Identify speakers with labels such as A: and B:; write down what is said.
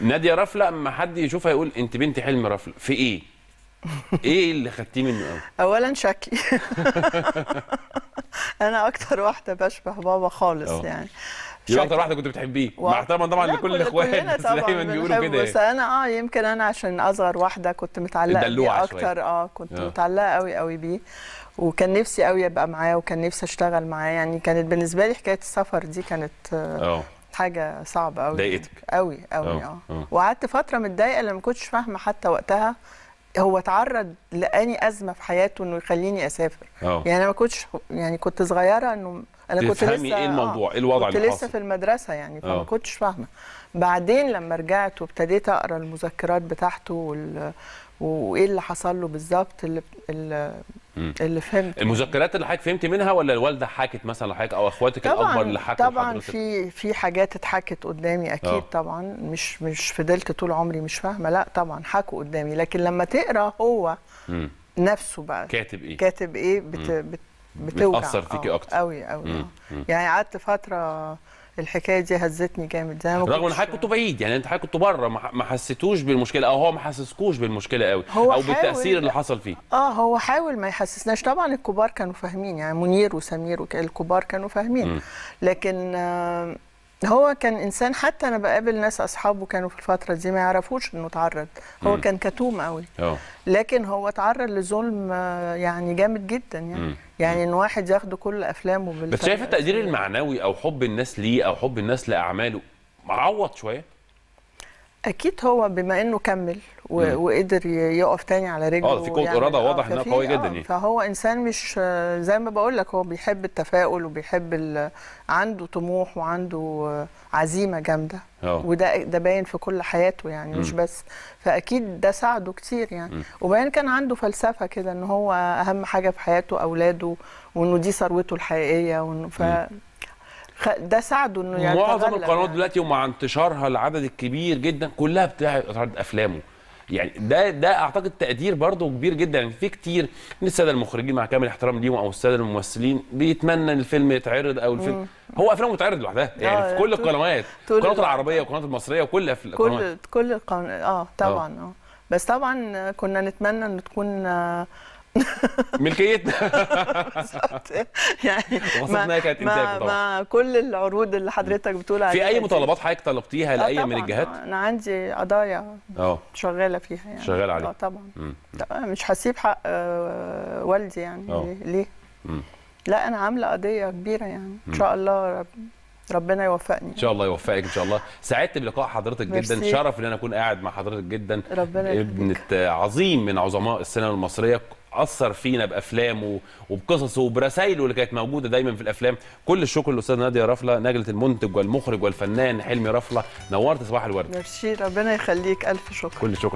A: ناديه رفله اما حد يشوفها يقول انت بنت حلم رفله في ايه؟ ايه اللي خدتيه منه قوي؟
B: اولا شكلي انا اكتر واحده بشبه بابا خالص أوه. يعني
A: دي اكتر واحده كنت بتحبيه و... مع طبعا لكل الاخوات دايما بيقولوا كده بس
B: انا اه يمكن انا عشان اصغر واحده كنت متعلقه بيه اكتر اه كنت أوه. متعلقه قوي قوي بيه وكان نفسي قوي ابقى معاه وكان نفسي اشتغل معاه يعني كانت بالنسبه لي حكايه السفر دي كانت اه حاجه صعبه قوي يعني. ضايقتك قوي قوي اه وقعدت فتره متضايقه لما كنتش فاهمه حتى وقتها هو اتعرض لاني ازمه في حياته انه يخليني اسافر أوه. يعني انا ما كنتش يعني كنت صغيره انه انا كنت لسه ايه الموضوع ايه الوضع كنت اللي لسه في المدرسه يعني فما كنتش فاهمه بعدين لما رجعت وابتديت اقرا المذكرات بتاعته وال... وايه اللي حصل له بالظبط اللي... اللي اللي فهمت
A: المذكرات اللي حضرتك فهمتي منها ولا الوالده حكت مثلا لحضرتك او اخواتك الاكبر اللي حكوا طبعا في
B: في حاجات اتحكت قدامي اكيد أوه. طبعا مش مش فضلت طول عمري مش فاهمه لا طبعا حكوا قدامي لكن لما تقرا هو مم. نفسه بقى كاتب ايه كاتب ايه بت... بت... بتوجع بتاثر فيكي آه. اكتر قوي قوي آه. يعني قعدت فتره الحكايه دي هزتني جامد زي ما رغم ان حضرتك
A: كنت بعيد يعني انت حضرتك كنت بره ما حسيتوش بالمشكله او هو ما حسسكوش بالمشكله قوي هو او بالتاثير اللي حصل فيه
B: اه هو حاول ما يحسسناش طبعا الكبار كانوا فاهمين يعني منير وسمير الكبار كانوا فاهمين لكن آه هو كان انسان حتى انا بقابل ناس اصحابه كانوا في الفتره دي ما يعرفوش انه اتعرض هو مم. كان كتوم قوي أوه. لكن هو اتعرض لظلم آه، يعني جامد جدا يعني مم. يعني ان واحد ياخده كل افلامه بس شايف التقدير
A: المعنوي او حب الناس ليه او حب الناس لاعماله عوض شويه
B: اكيد هو بما انه كمل وقدر يقف تاني على رجله اه في قوه اراده آه، واضح انها قويه جدا آه، يعني فهو انسان مش آه، زي ما بقول لك هو بيحب التفاؤل وبيحب عنده طموح وعنده عزيمه جامده وده ده باين في كل حياته يعني مم. مش بس فاكيد ده ساعده كتير يعني وبعدين وباين كان عنده فلسفه كده ان هو اهم حاجه في حياته اولاده وانه دي ثروته الحقيقيه وانه ف ده ساعده انه يعني معظم القنوات
A: دلوقتي ومع انتشارها العدد الكبير جدا كلها بتعرض افلامه يعني ده ده اعتقد تقدير برضه كبير جدا يعني في كتير من الساده المخرجين مع كامل احترام ليهم او الساده الممثلين بيتمنى ان الفيلم يتعرض او الفيلم مم. هو افلامه بتتعرض لوحدها آه، يعني في كل القنوات القنوات العربيه والقنوات المصريه وكل كل القنوات.
B: كل القنوات اه طبعا آه. اه بس طبعا كنا نتمنى ان تكون آه ملكيتنا يعني ما, كانت ما, ما كل العروض اللي حضرتك بتقول عليها في اي مطالبات
A: حضرتك طلبتيها آه، لاي من الجهات؟ انا
B: عندي قضايا اه شغاله فيها يعني شغاله عليها اه طبعا مش هسيب حق آه، والدي يعني أوه. ليه؟ لا انا عامله قضيه كبيره يعني ان شاء الله رب ربنا يوفقني يعني. ان شاء
A: الله يوفقك ان شاء الله سعدت بلقاء حضرتك مرسي. جدا شرف ان انا اكون قاعد مع حضرتك جدا ربنا ابنه عظيم من عظماء السينما المصريه اثر فينا بافلامه وبقصصه وبرسائله اللي كانت موجوده دايما في الافلام كل الشكر للاستاذ ناديه رفله نجله المنتج والمخرج والفنان حلمي رفله نورت صباح الورد
B: ميرسي ربنا يخليك الف شكر
A: كل شكر